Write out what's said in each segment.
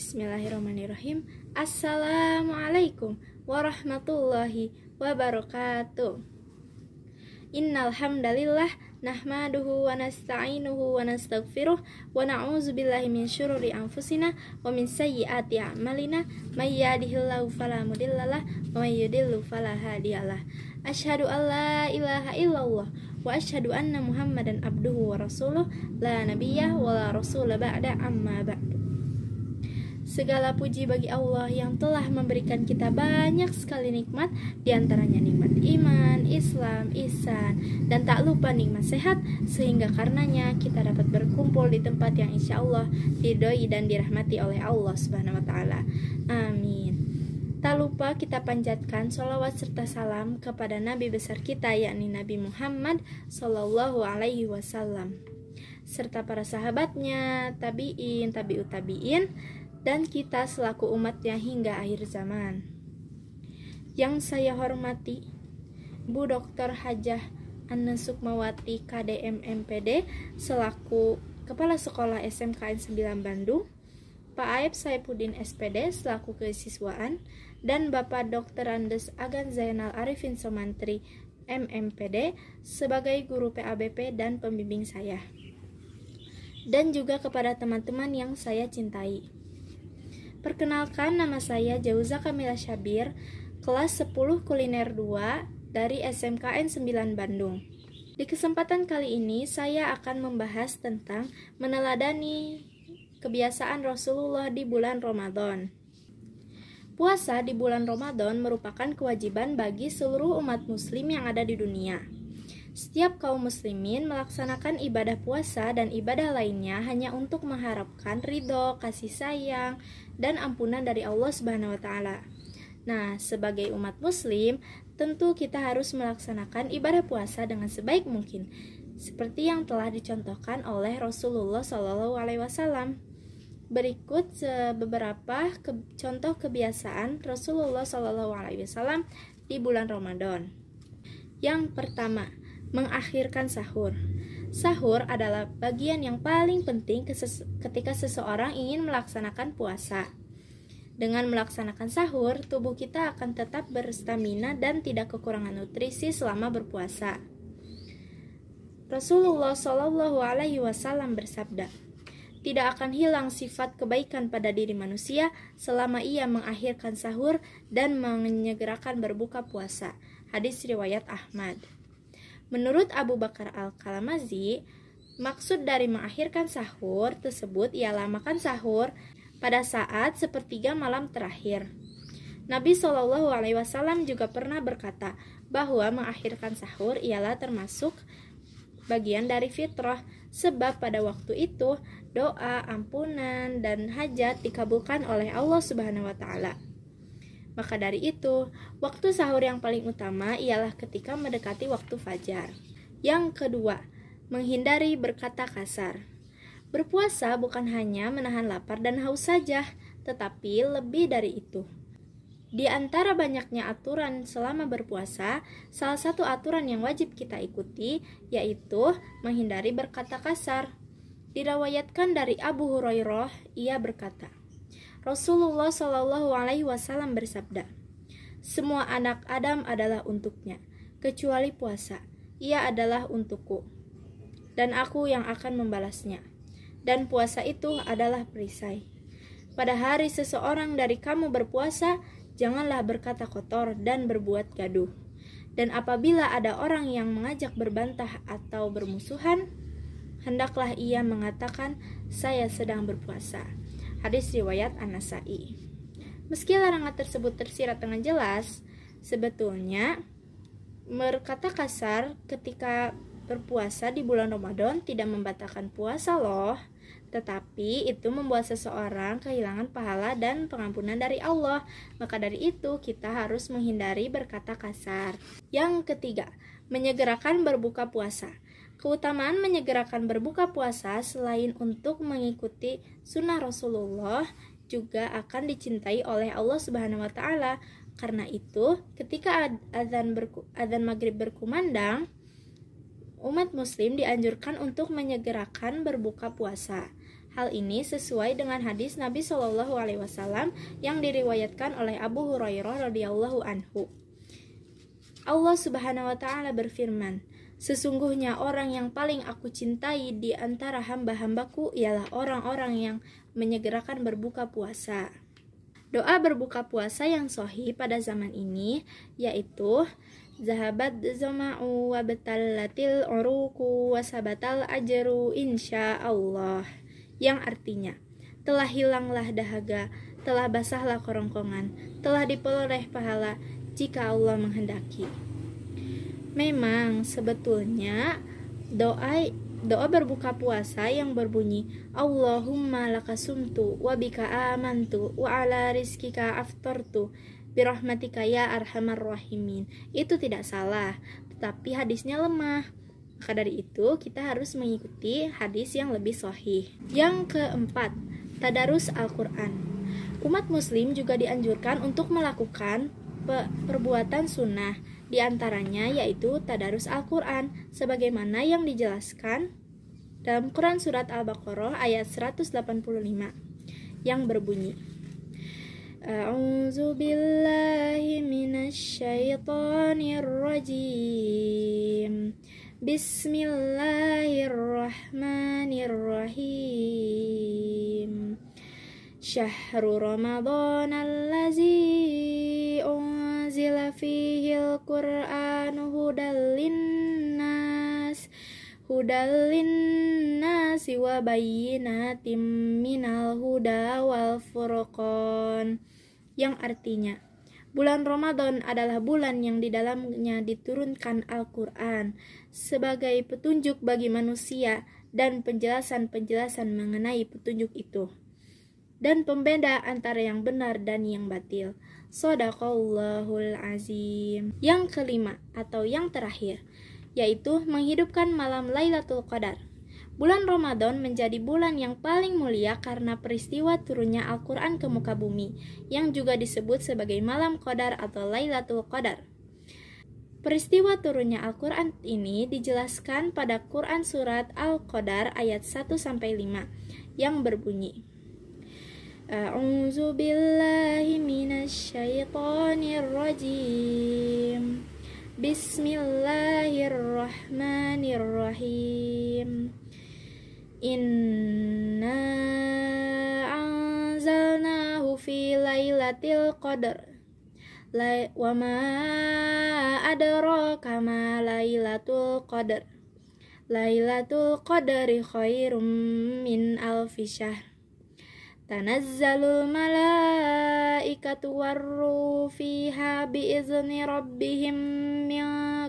Bismillahirrahmanirrahim. Assalamualaikum warahmatullahi wabarakatuh. Innal hamdalillah nahmaduhu wa nasta'inuhu wa nastaghfiruh wa na'udzu billahi min syururi anfusina wa min sayyiati a'malina may yahdihillahu fala mudhillalah wa may yudhilhu fala hadiyalah. Asyhadu an la ilaha illallah wa asyhadu anna Muhammadan abduhu wa rasuluh la nabiyya wa la rasula ba'da amma ba'du. Segala puji bagi Allah yang telah memberikan kita banyak sekali nikmat, Di antaranya nikmat iman, Islam, isan dan tak lupa nikmat sehat, sehingga karenanya kita dapat berkumpul di tempat yang insya Allah didoi dan dirahmati oleh Allah Subhanahu wa Ta'ala. Amin. Tak lupa kita panjatkan sholawat serta salam kepada Nabi besar kita yakni Nabi Muhammad Sallallahu Alaihi Wasallam serta para sahabatnya, tabiin, tabiut tabiin, dan kita selaku umatnya hingga akhir zaman. Yang saya hormati, Bu Dr. Hajah Anne Sukmawati KDM MPD selaku Kepala Sekolah SMKN 9 Bandung, Pak Aib Saipudin SPD selaku kesiswaan, dan Bapak Dr. Andes Agan Zainal Arifin Somantri MMPD sebagai guru PABP dan pembimbing saya. Dan juga kepada teman-teman yang saya cintai. Perkenalkan nama saya Jauza Kamila Syabir, kelas 10 Kuliner 2 dari SMKN 9 Bandung. Di kesempatan kali ini saya akan membahas tentang meneladani kebiasaan Rasulullah di bulan Ramadan. Puasa di bulan Ramadan merupakan kewajiban bagi seluruh umat muslim yang ada di dunia. Setiap kaum muslimin melaksanakan ibadah puasa dan ibadah lainnya hanya untuk mengharapkan ridho, kasih sayang, dan ampunan dari Allah Subhanahu wa taala. Nah, sebagai umat muslim, tentu kita harus melaksanakan ibadah puasa dengan sebaik mungkin, seperti yang telah dicontohkan oleh Rasulullah Shallallahu alaihi wasallam. Berikut beberapa ke contoh kebiasaan Rasulullah Shallallahu alaihi wasallam di bulan Ramadan. Yang pertama, mengakhirkan sahur. Sahur adalah bagian yang paling penting ketika seseorang ingin melaksanakan puasa. Dengan melaksanakan sahur, tubuh kita akan tetap berstamina dan tidak kekurangan nutrisi selama berpuasa. Rasulullah Shallallahu Alaihi Wasallam bersabda, tidak akan hilang sifat kebaikan pada diri manusia selama ia mengakhirkan sahur dan menyegerakan berbuka puasa. Hadis riwayat Ahmad. Menurut Abu Bakar Al-Kalamazi, maksud dari mengakhirkan sahur tersebut ialah makan sahur pada saat sepertiga malam terakhir. Nabi Shallallahu Alaihi Wasallam juga pernah berkata bahwa mengakhirkan sahur ialah termasuk bagian dari fitrah, sebab pada waktu itu doa, ampunan, dan hajat dikabulkan oleh Allah Subhanahu wa Ta'ala. Maka dari itu, waktu sahur yang paling utama ialah ketika mendekati waktu fajar. Yang kedua, menghindari berkata kasar. Berpuasa bukan hanya menahan lapar dan haus saja, tetapi lebih dari itu. Di antara banyaknya aturan selama berpuasa, salah satu aturan yang wajib kita ikuti yaitu menghindari berkata kasar. Dirawayatkan dari Abu Hurairah, ia berkata, Rasulullah Shallallahu Alaihi Wasallam bersabda, semua anak Adam adalah untuknya, kecuali puasa. Ia adalah untukku, dan aku yang akan membalasnya. Dan puasa itu adalah perisai. Pada hari seseorang dari kamu berpuasa, janganlah berkata kotor dan berbuat gaduh. Dan apabila ada orang yang mengajak berbantah atau bermusuhan, hendaklah ia mengatakan, "Saya sedang berpuasa." Hadis riwayat Anasai. Meski larangan tersebut tersirat dengan jelas, sebetulnya berkata kasar ketika berpuasa di bulan Ramadan tidak membatalkan puasa loh, tetapi itu membuat seseorang kehilangan pahala dan pengampunan dari Allah. Maka dari itu kita harus menghindari berkata kasar. Yang ketiga, menyegerakan berbuka puasa. Keutamaan menyegerakan berbuka puasa selain untuk mengikuti sunnah Rasulullah juga akan dicintai oleh Allah Subhanahu wa taala. Karena itu, ketika azan berku, maghrib berkumandang, umat muslim dianjurkan untuk menyegerakan berbuka puasa. Hal ini sesuai dengan hadis Nabi Shallallahu alaihi wasallam yang diriwayatkan oleh Abu Hurairah radhiyallahu anhu. Allah Subhanahu wa taala berfirman, Sesungguhnya orang yang paling aku cintai di antara hamba-hambaku ialah orang-orang yang menyegerakan berbuka puasa. Doa berbuka puasa yang sohi pada zaman ini yaitu Zahabat zama'u wa betallatil uruku wa sabatal ajaru insya Allah Yang artinya Telah hilanglah dahaga, telah basahlah kerongkongan, telah diperoleh pahala jika Allah menghendaki Memang sebetulnya doa doa berbuka puasa yang berbunyi Allahumma lakasumtu wa bika amantu wa ala rizkika aftartu birahmatika ya arhamar rahimin itu tidak salah tetapi hadisnya lemah maka dari itu kita harus mengikuti hadis yang lebih sahih yang keempat tadarus Al-Quran umat muslim juga dianjurkan untuk melakukan pe perbuatan sunnah di antaranya yaitu Tadarus Al-Quran, sebagaimana yang dijelaskan dalam Quran Surat Al-Baqarah ayat 185 yang berbunyi A'udzu billahi minasyaitonir rajim. Bismillahirrahmanirrahim. Syahrul Ramadan allazi unzila fihil Qur'an hudal linnas hudal linnasi wa bayyinatin minal huda wal furqan yang artinya Bulan Ramadan adalah bulan yang di dalamnya diturunkan Al-Quran sebagai petunjuk bagi manusia dan penjelasan-penjelasan mengenai petunjuk itu dan pembeda antara yang benar dan yang batil. Sodaqallahul azim. Yang kelima atau yang terakhir, yaitu menghidupkan malam Lailatul Qadar. Bulan Ramadan menjadi bulan yang paling mulia karena peristiwa turunnya Al-Quran ke muka bumi, yang juga disebut sebagai Malam Qadar atau Lailatul Qadar. Peristiwa turunnya Al-Quran ini dijelaskan pada Quran Surat Al-Qadar ayat 1-5 yang berbunyi, A'udzu billahi minasy syaithanir rajim. Bismillahirrahmanirrahim. Inna anzalnahu fi lailatul qadar. Wa ma adraka lailatul qadar. Lailatul qadri khairum min alfisyah. Tanazzalul malaikatu warru fiha biizni rabbihim min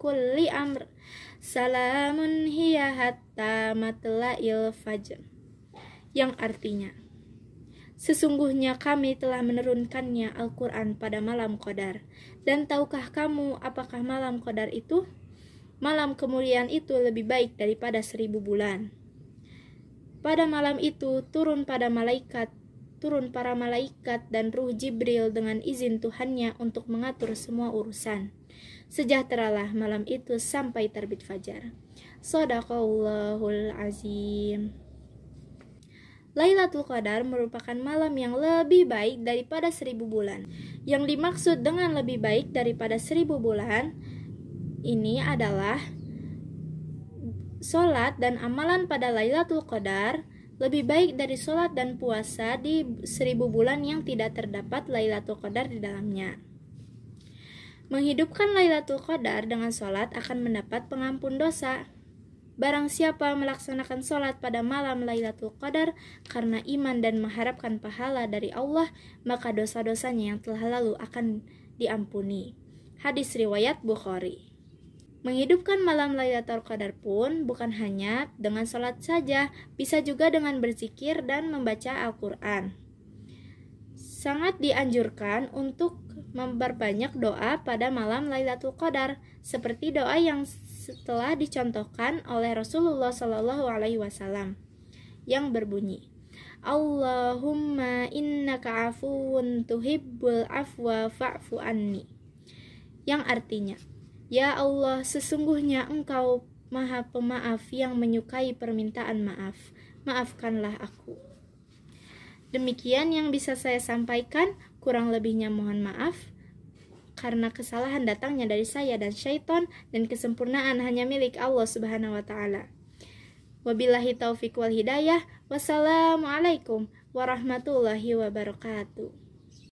kulli amr Salamun hiya hatta matla'il fajr Yang artinya Sesungguhnya kami telah menurunkannya Al-Quran pada malam Qadar Dan tahukah kamu apakah malam Qadar itu? Malam kemuliaan itu lebih baik daripada seribu bulan Pada malam itu turun pada malaikat turun para malaikat dan ruh Jibril dengan izin Tuhannya untuk mengatur semua urusan. Sejahteralah malam itu sampai terbit fajar. Sadaqallahul azim. Lailatul Qadar merupakan malam yang lebih baik daripada seribu bulan. Yang dimaksud dengan lebih baik daripada seribu bulan ini adalah Sholat dan amalan pada Lailatul Qadar lebih baik dari sholat dan puasa di seribu bulan yang tidak terdapat Lailatul Qadar di dalamnya. Menghidupkan Lailatul Qadar dengan sholat akan mendapat pengampun dosa. Barang siapa melaksanakan sholat pada malam Lailatul Qadar karena iman dan mengharapkan pahala dari Allah, maka dosa-dosanya yang telah lalu akan diampuni. Hadis riwayat Bukhari. Menghidupkan malam Lailatul Qadar pun bukan hanya dengan sholat saja, bisa juga dengan berzikir dan membaca Al-Quran. Sangat dianjurkan untuk memperbanyak doa pada malam Lailatul Qadar, seperti doa yang setelah dicontohkan oleh Rasulullah Shallallahu Alaihi Wasallam yang berbunyi. Allahumma innaka afuun tuhibbul afwa fa'fu anni. Yang artinya, Ya Allah, sesungguhnya Engkau Maha Pemaaf yang menyukai permintaan maaf. Maafkanlah aku. Demikian yang bisa saya sampaikan, kurang lebihnya mohon maaf karena kesalahan datangnya dari saya dan syaitan dan kesempurnaan hanya milik Allah Subhanahu wa taala. Wabillahi taufiq wal hidayah. Wassalamualaikum warahmatullahi wabarakatuh.